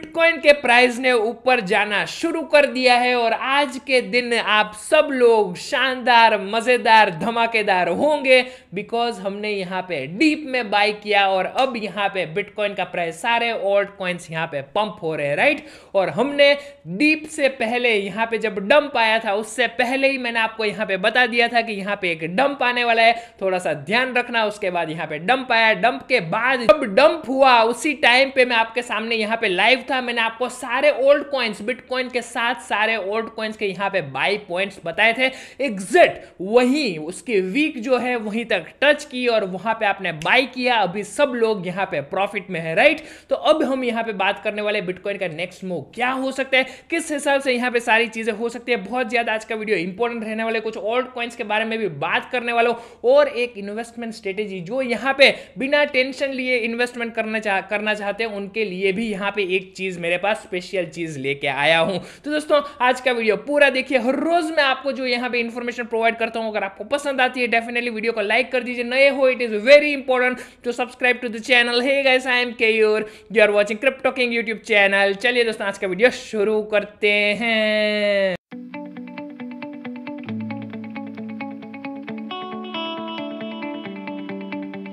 creep. Bitcoin के price ने ऊपर जाना शुरू कर दिया है और आज के दिन आप सब लोग शानदार मज़ेदार धमाकेदार होंगे बिकॉज हमने यहाँ पे डीप में बाय किया और अब यहाँ पे बिटकॉइन का प्राइस सारे ओल्ड कॉइन्स यहाँ पे पंप हो रहे हैं राइट और हमने डीप से पहले यहाँ पे जब डंप आया था उससे पहले ही मैंने आपको यहाँ पे बता दिया था कि यहाँ पे एक डंप आने वाला है थोड़ा सा ध्यान रखना उसके बाद यहाँ पे डंप आया डंप के बाद जब डंप हुआ उसी टाइम पे मैं आपके सामने यहाँ पे लाइव था मैंने आपको सारे ओल्ड कॉइन्स बिटकॉइन के साथ सारे ओल्ड कॉइन्स के यहाँ पे बाई पॉइंट्स बताए थे एग्जैक्ट वहीं उसके वीक जो है वहीं तक टच की और वहां पे आपने बाई किया अभी सब लोग यहाँ पे प्रॉफिट में है राइट तो अब हम यहाँ पे बात करने वाले बिटकॉइन का नेक्स्ट मूव क्या हो सकता है किस हिसाब से यहाँ पे सारी चीजें हो सकती है बहुत ज्यादा आज का वीडियो इंपॉर्टेंट रहने वाले कुछ ओल्ड कॉइन्स के बारे में भी बात करने वालों और एक इन्वेस्टमेंट स्ट्रेटेजी जो यहाँ पे बिना टेंशन लिए इन्वेस्टमेंट करना चाह करना चाहते हैं उनके लिए भी यहाँ पे एक चीज चीज़ मेरे पास स्पेशल चीज़ लेके आया हूं तो दोस्तों आज का वीडियो पूरा देखिए हर रोज़ मैं आपको जो यहाँ पे इन्फॉर्मेशन प्रोवाइड करता हूँ अगर आपको पसंद आती है डेफिनेटली वीडियो को लाइक कर दीजिए नए हो it is very important to subscribe to the channel है guys I am your you are watching crypto king YouTube channel चलिए दोस्तों आज का वीडियो शुरू करते हैं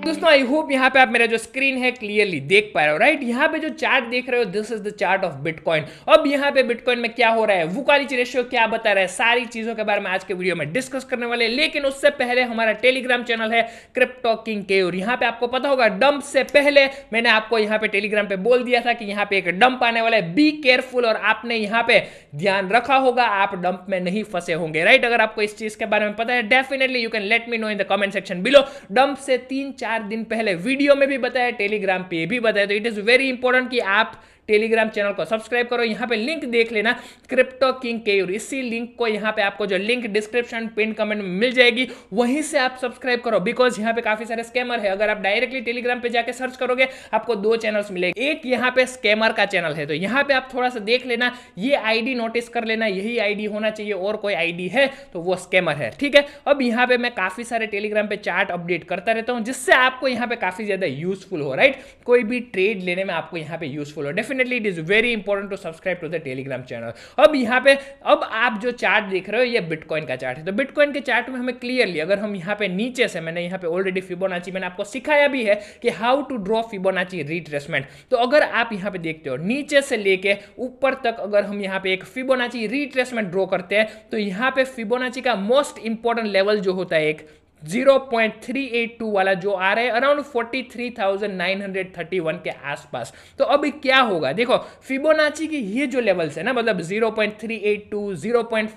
दोस्तों आई होप यहाँ पे आप मेरा जो स्क्रीन है क्लियरली देख पा रहे हो राइट यहाँ पे जो चार्ट देख रहे हो this is the chart of bitcoin अब यहाँ पे बिटकॉइन में क्या हो रहा है वुकालिच रेशियो क्या बता रहा है सारी चीजों के बारे में आज के वीडियो में डिस्कस करने वाले लेकिन उससे पहले हमारा टेलीग्राम चैनल है क्रिप्टो किंग के और यहाँ पे आपको पता होगा डंप से पहले मैंने आपको यहाँ पे टेलीग्राम पे बोल दिया था कि यहाँ पे एक डंप आने वाला है बी केयरफुल और आपने यहाँ पे ध्यान रखा होगा आप डंप में नहीं फंसे होंगे राइट अगर आपको इस चीज के बारे में पता है definitely you can let me know in the comment section below dump से तीन चार चार दिन पहले वीडियो में भी बताया टेलीग्राम पे भी बताया तो इट इज़ वेरी इंपॉर्टेंट कि आप टेलीग्राम चैनल को सब्सक्राइब करो यहाँ पे लिंक देख लेना क्रिप्टो किंग और इसी लिंक को यहाँ पे आपको जो लिंक डिस्क्रिप्शन पिन कमेंट में मिल जाएगी वहीं से आप सब्सक्राइब करो बिकॉज यहाँ पे काफी सारे स्कैमर है अगर आप डायरेक्टली टेलीग्राम पे जाके सर्च करोगे आपको दो चैनल मिलेगा एक यहाँ पे स्कैमर का चैनल है तो यहाँ पे आप थोड़ा सा देख लेना ये आईडी नोटिस कर लेना यही आईडी होना चाहिए और कोई आईडी है तो वो स्कैमर है ठीक है अब यहाँ पे मैं काफी सारे टेलीग्राम पे चार्ट अपडेट करता रहता हूँ जिससे आपको यहाँ पे काफी ज्यादा यूजफुल हो राइट कोई भी ट्रेड लेने में आपको यहाँ पे यूजफुल हो definite definitely it is very important to subscribe to the Telegram channel अब यहाँ पे अब आप जो चार्ट देख रहे हो ये बिटकॉइन का चार्ट है तो बिटकॉइन के चार्ट में हमें क्लियरली अगर हम यहाँ पे नीचे से मैंने यहाँ पे ऑलरेडी फिबोनाची मैंने आपको सिखाया भी है कि how to draw Fibonacci retracement तो अगर आप यहाँ पे देखते हो नीचे से लेके ऊपर तक अगर हम यहाँ पे एक फिबोनाची रिट्रेसमेंट ड्रॉ करते हैं तो यहाँ पे फिबोनाची का मोस्ट इंपॉर्टेंट लेवल जो होता है एक 0.382 वाला जो आ रहा है अराउंड 43,931 के आसपास तो अभी क्या होगा देखो फिबोनाची की ये जो लेवल्स है ना मतलब 0.382 0.5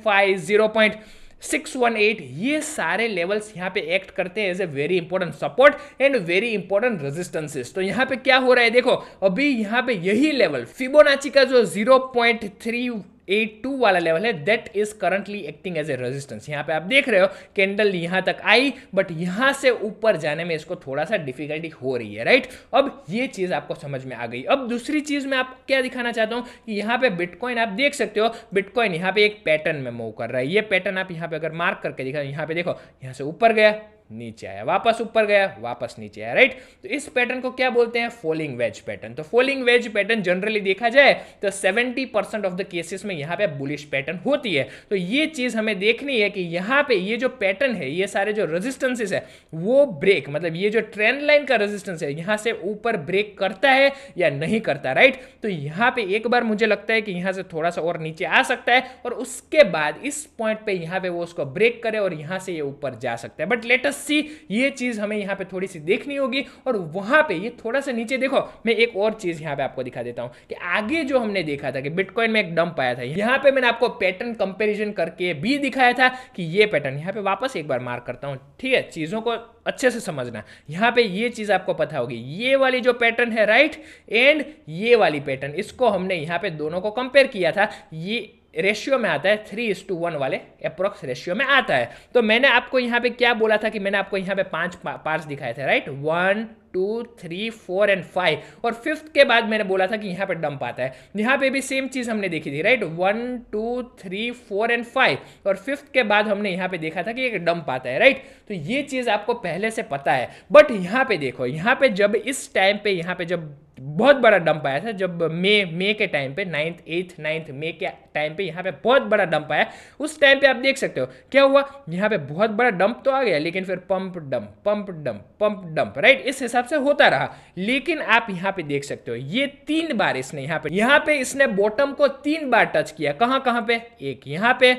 0. 618 ये सारे लेवल्स यहाँ पे एक्ट करते हैं as a very important support and very important resistances तो यहाँ पे क्या हो रहा है देखो अभी यहाँ पे यही लेवल फिबोनाची का जो 0.3 एट टू वाला लेवल है that is currently acting as a resistance यहाँ पे आप देख रहे हो कैंडल यहाँ तक आई बट यहाँ से ऊपर जाने में इसको थोड़ा सा डिफिकल्टी हो रही है राइट अब ये चीज़ आपको समझ में आ गई अब दूसरी चीज़ मैं आप क्या दिखाना चाहता हूँ कि यहाँ पे बिटकॉइन आप देख सकते हो बिटकॉइन यहाँ पे एक पैटर्न में मूव कर रहा है ये पैटर्न आप यहाँ पे अगर मार्क करके दिखा यहाँ पे देखो यहाँ से ऊपर गया नीचे आया वापस ऊपर गया वापस नीचे आया राइट तो इस पैटर्न को क्या बोलते हैं फॉलिंग वेज पैटर्न तो फॉलिंग वेज पैटर्न जनरली देखा जाए तो 70 परसेंट ऑफ द केसेस में यहाँ पे बुलिश पैटर्न होती है तो ये चीज़ हमें देखनी है कि यहाँ पे ये जो पैटर्न है ये सारे जो रेजिस्टेंसेस है वो ब्रेक मतलब ये जो ट्रेंड लाइन का रेजिस्टेंस है यहाँ से ऊपर ब्रेक करता है या नहीं करता राइट तो यहाँ पे एक बार मुझे लगता है कि यहाँ से थोड़ा सा और नीचे आ सकता है और उसके बाद इस पॉइंट पे यहाँ पे वो उसको ब्रेक करे और यहाँ से ये ऊपर जा सकता है बट लेटेस्ट अस्सी ये चीज़ हमें यहाँ पे थोड़ी सी देखनी होगी और वहां पे ये थोड़ा सा नीचे देखो मैं एक और चीज़ यहाँ पे आपको दिखा देता हूँ कि आगे जो हमने देखा था कि बिटकॉइन में एक डंप आया था यहाँ पे मैंने आपको पैटर्न कंपेरिजन करके भी दिखाया था कि ये पैटर्न यहाँ पे वापस एक बार मार्क करता हूँ ठीक है चीज़ों को अच्छे से समझना यहाँ पे ये चीज़ आपको पता होगी ये वाली जो पैटर्न है राइट एंड ये वाली पैटर्न इसको हमने यहाँ पे दोनों को कंपेयर किया था ये रेशियो में आता है थ्री इस टू वन वाले अप्रोक्स रेशियो में आता है तो मैंने आपको यहाँ पे क्या बोला था कि मैंने आपको यहाँ पे पांच पार्ट्स दिखाए थे right one two three four and five और फिफ्थ के बाद मैंने बोला था कि यहाँ पर डंप आता है यहाँ पे भी सेम चीज़ हमने देखी थी right one two three four and five और फिफ्थ के बाद हमने यहाँ पे देखा था कि एक डंप आता है राइट तो ये चीज़ आपको पहले से पता है बट यहाँ पे देखो यहाँ पे जब इस टाइम पे यहाँ पे जब बहुत बड़ा डंप आया था जब मे मे के टाइम पे नाइन्थ एथ नाइन्थ मे के टाइम पे यहाँ पे बहुत बड़ा डंप आया उस टाइम पे आप देख सकते हो क्या हुआ यहाँ पे बहुत बड़ा डंप तो आ गया लेकिन फिर pump dump pump dump pump dump right इस हिसाब से होता रहा लेकिन आप यहाँ पे देख सकते हो ये तीन बार इसने यहाँ पे यहाँ पे इसने बॉटम को तीन बार टच किया कहाँ कहाँ पे एक यहाँ पे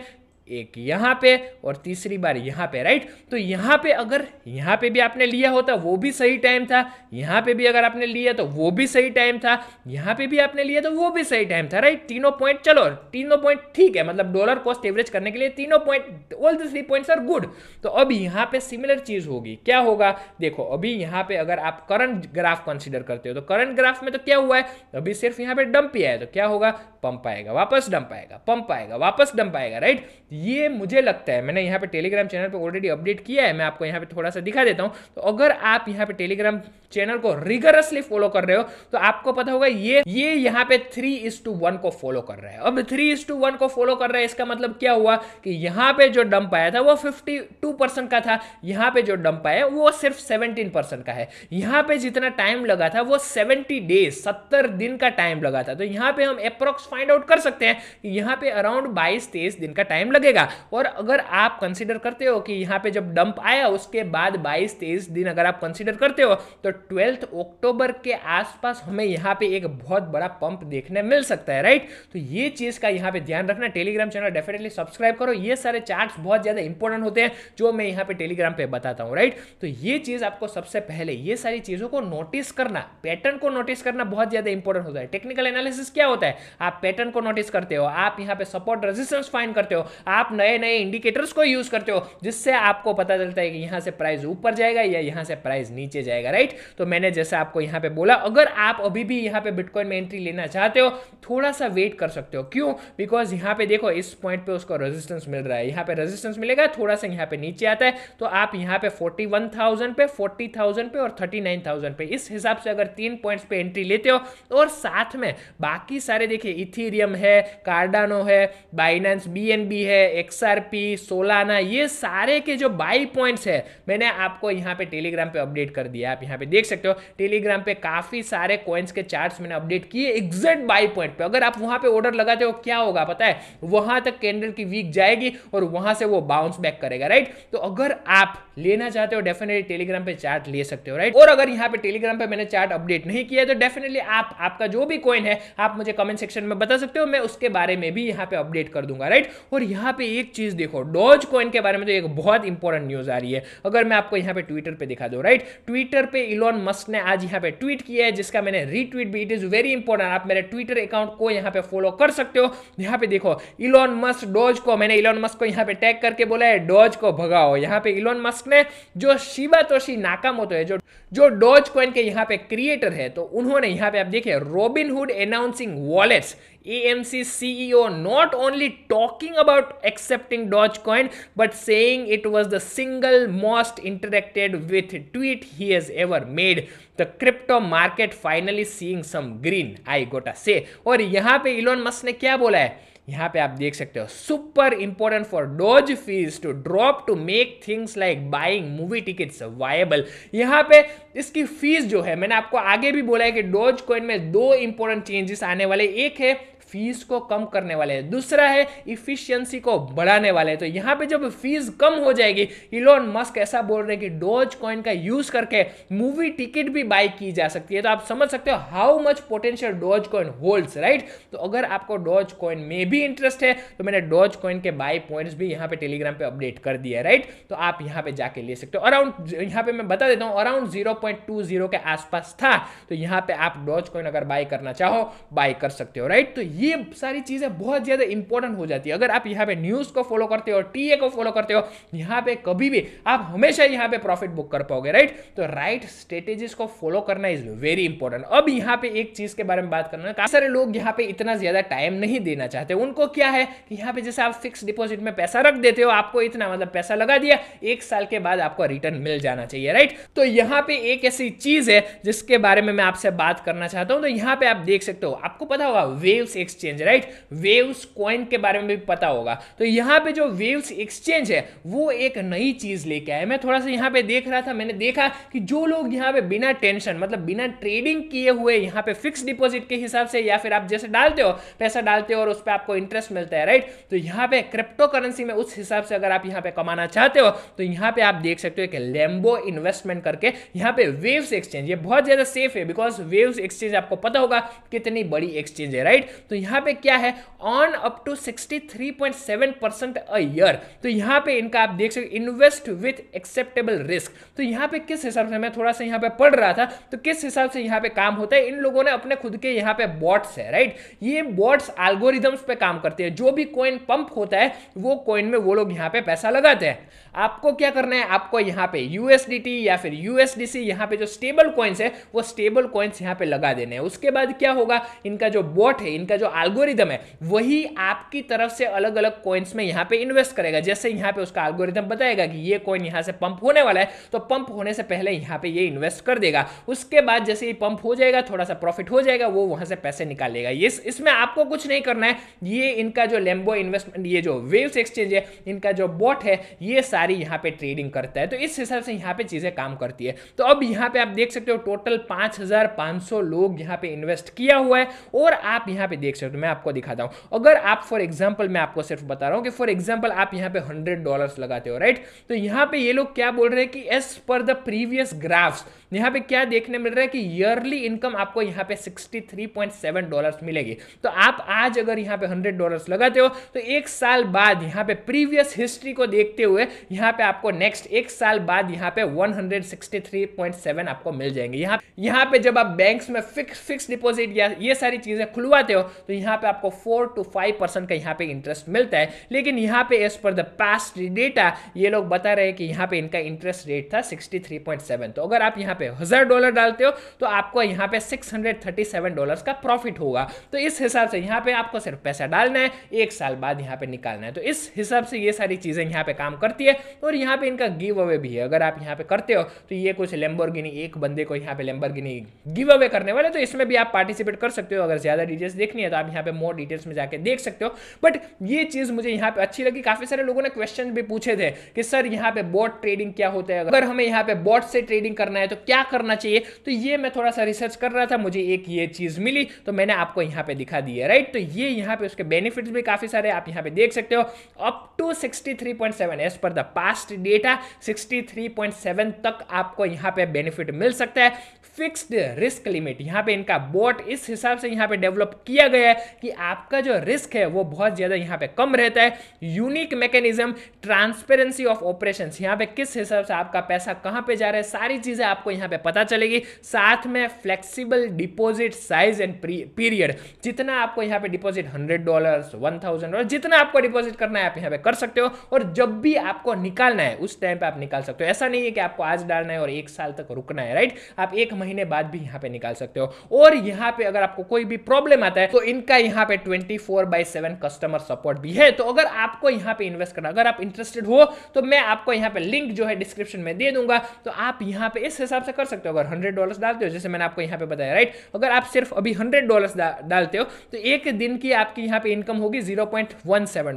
एक यहाँ पे और तीसरी बार यहाँ पे राइट तो यहाँ पे अगर यहाँ पे भी आपने लिया होता वो भी सही टाइम था यहाँ पे भी अगर आपने लिया तो वो भी सही टाइम था यहाँ पे भी आपने लिया तो वो भी सही टाइम था राइट तीनों पॉइंट चलो तीनों पॉइंट ठीक है मतलब डॉलर कॉस्ट एवरेज करने के लिए तीनों point all the three point are good तो अब यहाँ पे सिमिलर चीज होगी क्या होगा देखो अभी यहाँ पे अगर आप करंट ग्राफ कंसिडर करते हो तो करंट ग्राफ में तो क्या हुआ है अभी सिर्फ यहाँ पे डंप ही आया तो क्या होगा पंप आएगा वापस डंप आएगा पंप आएगा वापस डंप आएगा राइट ये मुझे लगता है मैंने यहाँ पे टेलीग्राम चैनल पे ऑलरेडी अपडेट किया है मैं आपको यहाँ पे थोड़ा सा दिखा देता हूँ तो अगर आप यहाँ पे टेलीग्राम चैनल को रिगरसली फॉलो कर रहे हो तो आपको पता होगा ये ये यहाँ पे थ्री इज टू वन को फॉलो कर रहा है अब थ्री इज टू वन को फॉलो कर रहा है इसका मतलब क्या हुआ कि यहाँ पे जो डंप आया था वो फिफ्टी टू परसेंट का था यहाँ पे जो डंप आया वो सिर्फ सेवनटीन परसेंट का है यहाँ पे जितना टाइम लगा था वो सेवेंटी डेज सत्तर दिन का टाइम लगा था तो यहाँ पे हम अप्रोक्स फाइंड आउट कर सकते हैं कि यहाँ पे अराउंड बाईस तेईस दिन का टाइम लगे लगेगा और अगर आप कंसिडर करते हो कि यहाँ पे जब डंप आया उसके बाद 22 तेईस दिन अगर आप कंसिडर करते हो तो ट्वेल्थ अक्टूबर के आसपास हमें यहाँ पे एक बहुत बड़ा पंप देखने मिल सकता है राइट तो ये चीज़ का यहाँ पे ध्यान रखना टेलीग्राम चैनल डेफिनेटली सब्सक्राइब करो ये सारे चार्ट्स बहुत ज़्यादा इंपॉर्टेंट होते हैं जो मैं यहाँ पे टेलीग्राम पे बताता हूँ राइट तो ये चीज़ आपको सबसे पहले ये सारी चीज़ों को नोटिस करना पैटर्न को नोटिस करना बहुत ज़्यादा इंपॉर्टेंट होता है टेक्निकल एनालिसिस क्या होता है आप पैटर्न को नोटिस करते हो आप यहाँ पे सपोर्ट रेजिस्टेंस फाइन करते हो आप आप नए नए इंडिकेटर्स को यूज करते हो जिससे आपको पता चलता है कि यहां से प्राइस ऊपर जाएगा या यहां से प्राइस नीचे जाएगा राइट तो मैंने जैसे आपको यहां पे बोला अगर आप अभी भी यहां पे बिटकॉइन में एंट्री लेना चाहते हो थोड़ा सा वेट कर सकते हो क्यों बिकॉज यहां पे देखो इस पॉइंट पे उसको रेजिस्टेंस मिल रहा है यहां पे रेजिस्टेंस मिलेगा थोड़ा सा यहां पे नीचे आता है तो आप यहां पे 41,000 पे 40,000 पे और 39,000 पे इस हिसाब से अगर तीन पॉइंट्स पे एंट्री लेते हो और साथ में बाकी सारे देखिए इथीरियम है कार्डानो है बाइनेंस बी है एक्स आर पी सोलाना ये सारे के जो बाई पॉइंट्स है मैंने आपको यहाँ पे टेलीग्राम पे अपडेट कर दिया आप यहाँ पे देख सकते हो टेलीग्राम पे काफ़ी सारे कॉइन्स के चार्ट्स मैंने अपडेट किए एग्जैक्ट बाई पॉइंट पे अगर आप वहां पे ऑर्डर लगाते हो क्या होगा पता है वहां तक कैंडल की वीक जाएगी और वहां से वो बाउंस बैक करेगा राइट तो अगर आप लेना चाहते हो डेफिनेटली टेलीग्राम पे चार्ट ले सकते हो राइट और अगर यहाँ पे टेलीग्राम पे मैंने चार्ट अपडेट नहीं किया है तो डेफिनेटली आप आपका जो भी कॉइन है आप मुझे कमेंट सेक्शन में बता सकते हो मैं उसके बारे में भी यहाँ पे अपडेट कर दूंगा राइट और यहाँ पे एक चीज देखो डॉज कॉइन के बारे में तो एक बहुत इंपॉर्टेंट न्यूज आ रही है अगर मैं आपको यहाँ पे ट्विटर पर दिखा दो राइट ट्विटर पे इलॉन मस्क ने आज यहाँ पे ट्वीट किया है जिसका मैंने रीट्वीट भी इट इज वेरी इंपॉर्टेंट आप मेरे ट्विटर अकाउंट को यहाँ पे फॉलो कर सकते हो यहाँ पे देखो इलॉन मस्क डॉज को मैंने इलॉन मस्क को यहाँ पे टैग करके बोला है डॉज को भगाओ यहाँ पे इलॉन मस्क उसने जो शिबा तोशी नाकामोतो है जो जो डोज कॉइन के यहाँ पे क्रिएटर है तो उन्होंने यहाँ पे आप देखिए Robinhood announcing wallets AMC CEO not only talking about accepting Dogecoin but saying it was the single most interacted with tweet he has ever made. The crypto market finally seeing some green. I gotta say. और यहाँ पे Elon Musk ने क्या बोला है यहाँ पे आप देख सकते हो super important for Doge fees to drop to make things like buying movie tickets viable यहाँ पे इसकी फीस जो है मैंने आपको आगे भी बोला है कि डोज कॉइन में दो इंपॉर्टेंट चेंजेस आने वाले एक है फीस को कम करने वाले हैं दूसरा है इफिशियंसी को बढ़ाने वाले हैं तो यहाँ पे जब फीस कम हो जाएगी इलोन मस्क ऐसा बोल रहे हैं कि डोज कॉइन का यूज करके मूवी टिकट भी बाई की जा सकती है तो आप समझ सकते हो how much potential Dogecoin holds right तो अगर आपको डोज कॉइन में भी भी इंटरेस्ट है तो मैंने डॉज कॉइन के बाय पॉइंट्स भी यहाँ पे टेलीग्राम पे अपडेट कर दिया राइट तो आप यहाँ पे जाके ले सकते हो अराउंड यहाँ पे मैं बता देता हूँ अराउंड जीरो के आसपास था तो यहाँ पे आप डॉज कॉइन अगर बाय करना चाहो बाय कर सकते हो राइट तो ये सारी चीज़ें बहुत ज़्यादा इंपॉर्टेंट हो जाती है अगर आप यहाँ पे न्यूज़ को फॉलो करते हो टीए को फॉलो करते हो यहाँ पे कभी भी आप हमेशा यहाँ पे प्रॉफिट बुक कर पाओगे राइट तो राइट स्ट्रेटेजी को फॉलो करना इज वेरी इंपॉर्टेंट अब यहाँ पे एक चीज़ के बारे में बात करना काफी सारे लोग यहाँ पे इतना ज़्यादा टाइम नहीं देना चाहते उनको क्या है कि यहाँ पे जैसे आप फिक्स डिपॉजिट में पैसा रख देते हो आपको इतना मतलब पैसा लगा दिया एक साल के बाद आपको रिटर्न मिल जाना चाहिए राइट तो यहाँ पे एक ऐसी चीज है जिसके बारे में मैं आपसे बात करना चाहता हूँ तो यहाँ पे आप देख सकते हो आपको पता होगा Waves exchange right Waves coin के बारे में भी पता होगा तो यहाँ पे जो वेव्स एक्सचेंज है वो एक नई चीज लेके आए मैं थोड़ा सा यहाँ पे देख रहा था मैंने देखा कि जो लोग यहाँ पे बिना टेंशन मतलब बिना ट्रेडिंग किए हुए यहाँ पे फिक्स डिपोजिट के हिसाब से या फिर आप जैसे डालते हो पैसा डालते हो और उस पर आपको इंटरेस्ट मिलता है राइट तो यहाँ पे क्रिप्टो करेंसी में उस हिसाब से अगर आप यहाँ पे कमाना चाहते हो तो यहाँ पे आप देख सकते हो कि लेम्बो इन्वेस्टमेंट करके यहाँ पे वेव्स एक्सचेंज ये बहुत ज़्यादा सेफ है बिकॉज वेव्स एक्सचेंज आपको पता होगा कितनी बड़ी एक्सचेंज है राइट तो यहाँ पे क्या है on up to sixty a year तो यहाँ पे इनका आप देख सकते इन्वेस्ट विथ एक्सेप्टेबल रिस्क तो यहाँ पे किस हिसाब से मैं थोड़ा सा यहाँ पे पढ़ रहा था तो किस हिसाब से यहाँ पे काम होता है इन लोगों ने अपने खुद के यहाँ पे बॉट्स है राइट ये बॉट्स एल्गोरिदम्स पे काम करते हैं जो भी कॉइन पंप होता है वो कॉइन में वो लोग यहाँ पे पैसा लगाते हैं आपको क्या करना है आपको यहाँ पे यूएसडीटी या फिर यूएसडीसी यहाँ पे जो स्टेबल कॉइन्स है वो स्टेबल कॉइन्स यहाँ पे लगा देने हैं उसके बाद क्या होगा इनका जो बॉट है इनका जो एल्गोरिदम है वही आपकी तरफ से अलग अलग कॉइन्स में यहाँ पे इन्वेस्ट करेगा जैसे यहाँ पे उसका एल्गोरिदम बताएगा कि ये कॉइन यहाँ से पंप होने वाला है तो पंप होने से पहले यहाँ पे ये इन्वेस्ट कर देगा उसके बाद जैसे ये पंप हो जाएगा थोड़ा सा प्रॉफिट हो जाएगा वो वहां से पैसे निकालेगा ये इसमें आपको कुछ नहीं करना है ये इनका जो लेम्बो इन्वेस्टमेंट ये जो वेव्स एक्सचेंज है इनका जो बोट है ये सारी यहाँ पे ट्रेडिंग करता है तो इस हिसाब से यहाँ पे चीज़ें काम करती है तो अब यहाँ पे आप देख सकते हो टोटल 5,500 लोग यहाँ पे इन्वेस्ट किया हुआ है और आप यहाँ पे देख सकते हो मैं आपको दिखाता हूँ अगर आप फॉर एग्जाम्पल मैं आपको सिर्फ बता रहा हूँ कि फॉर एग्जाम्पल आप यहाँ पे हंड्रेड डॉलर लगाते हो राइट तो यहाँ पे ये लोग क्या बोल रहे हैं कि as per the previous graphs यहाँ पे क्या देखने मिल रहा है कि ईयरली इनकम आपको यहाँ पे 63.7 डॉलर्स मिलेगी तो आप आज अगर यहाँ पे हंड्रेड डॉलर लगाते हो तो एक साल बाद यहाँ पे प्रीवियस हिस्ट्री को देखते हुए यहाँ पे आपको नेक्स्ट एक साल बाद यहाँ पे 163.7 आपको मिल जाएंगे यहाँ यहाँ पे जब आप बैंक्स में फिक्स फिक्स डिपॉजिट या ये सारी चीज़ें खुलवाते हो तो यहाँ पे आपको फोर टू फाइव परसेंट का यहाँ पे इंटरेस्ट मिलता है लेकिन यहाँ पे as per the past data ये लोग बता रहे हैं कि यहाँ पे इनका इंटरेस्ट रेट था 63.7 तो अगर आप यहाँ पे हज़ार डॉलर डालते हो तो आपको यहाँ पे 637 डॉलर्स का प्रॉफिट होगा तो इस हिसाब से यहाँ पे आपको सिर्फ पैसा पैसा डालना है एक साल बाद यहाँ पे निकालना है तो इस हिसाब से ये सारी चीज़ें यहाँ पे काम करती है और यहाँ पे इनका गिव अवे भी है अगर आप यहाँ पे करते हो तो ये कुछ लेम्बोर्गिनी एक बंदे को यहाँ पे लेम्बोर्गिनी गिव अवे करने वाले तो इसमें भी आप पार्टिसिपेट कर सकते हो अगर ज़्यादा डिटेल्स देखनी है तो आप यहाँ पे मोर डिटेल्स में जाकर देख सकते हो बट ये चीज़ मुझे यहाँ पे अच्छी लगी काफ़ी सारे लोगों ने क्वेश्चन भी पूछे थे कि सर यहाँ पे बॉट ट्रेडिंग क्या होता है अगर हमें यहाँ पे बॉट से ट्रेडिंग करना है तो क्या करना चाहिए तो ये मैं थोड़ा सा रिसर्च कर रहा था मुझे एक ये चीज़ मिली तो मैंने आपको यहाँ पे दिखा दी है राइट तो ये यहाँ पे उसके बेनिफिट्स भी काफ़ी सारे आप यहाँ पे देख सकते हो up to 63.7 as per the past data 63.7 तक आपको यहाँ पे बेनिफिट मिल सकता है फिक्स्ड रिस्क लिमिट यहाँ पे इनका बोट इस हिसाब से यहाँ पे डेवलप किया गया है कि आपका जो रिस्क है वो बहुत ज़्यादा यहाँ पे कम रहता है unique mechanism transparency of operations यहाँ पे किस हिसाब से आपका पैसा कहाँ पे जा रहा है सारी चीज़ें आपको यहाँ पे पता चलेगी साथ में flexible deposit size and period जितना आपको यहाँ पे deposit hundred dollar one thousand और जितना आपको डिपोजिट करना है आप यहाँ पे कर सकते हो और जब भी आपको निकालना है उस टाइम पे आप निकाल सकते हो ऐसा नहीं है कि आपको आज डालना है और एक साल तक रुकना है राइट आप एक महीने बाद भी यहाँ पे निकाल सकते हो और यहाँ पे अगर आपको कोई भी प्रॉब्लम आता है तो इनका यहाँ पे twenty four by seven customer support भी है तो अगर आपको यहाँ पे इन्वेस्ट करना अगर आप इंटरेस्टेड हो तो मैं आपको यहाँ पे लिंक जो है डिस्क्रिप्शन में दे दूंगा तो आप यहाँ पे इस हिसाब से कर सकते हो अगर हंड्रेड डॉलर डालते हो जैसे मैंने आपको यहाँ पे बताया राइट अगर आप सिर्फ अभी हंड्रेड डॉलर डालते हो तो एक दिन की आपकी यहाँ पे इनकम होगी जीरो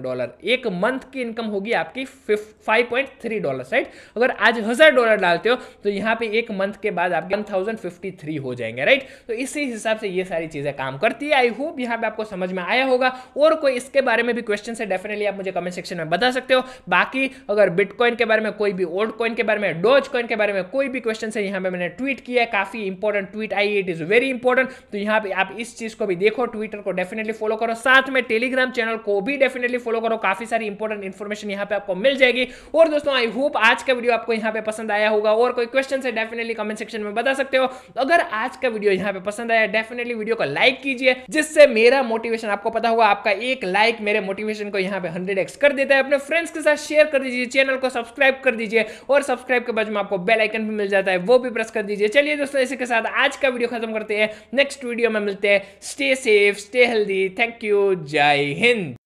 डॉलर एक मंथ की इनकम होगी आपकी five point three dollar right अगर आज हजार डॉलर डालते हो तो यहाँ पे एक मंथ के बाद आपकी वन 153 हो जाएंगे राइट तो इसी हिसाब से ये सारी चीज़ें काम करती है आई होप यहां पे आपको समझ में आया होगा और कोई इसके बारे में भी क्वेश्चन है डेफिनेटली आप मुझे कमेंट सेक्शन में बता सकते हो बाकी अगर बिटकॉइन के बारे में कोई भी ओल्ड कॉइन के बारे में डोज कॉइन के बारे में कोई भी क्वेश्चन है यहां पर मैंने ट्वीट किया है काफ़ी important tweet I it is very important तो यहां पर आप इस चीज़ को भी देखो ट्विटर को डेफिनेटली फॉलो करो साथ में टेलीग्राम चैनल को भी डेफिनेटली फॉलो करो काफ़ी सारी इंपॉर्टेंट इन्फॉर्मेशन यहां पर आपको मिल जाएगी और दोस्तों आई होप आज का वीडियो आपको यहां पर पसंद आया होगा और कोई क्वेश्चन है डेफिनेटली कमेंट सेक्शन में बता सकते हो अगर आज का वीडियो यहाँ पे पसंद आया डेफिनेटली वीडियो को लाइक कीजिए जिससे मेरा मोटिवेशन आपको पता होगा आपका एक लाइक मेरे मोटिवेशन को यहाँ पे हंड्रेड एक्स कर देता है अपने फ्रेंड्स के साथ शेयर कर दीजिए चैनल को सब्सक्राइब कर दीजिए और सब्सक्राइब के बाद में आपको बेलाइकन भी मिल जाता है वो भी प्रेस कर दीजिए चलिए दोस्तों इसी के साथ आज का वीडियो खत्म करते हैं नेक्स्ट वीडियो में मिलते हैं stay safe stay healthy thank you जय हिंद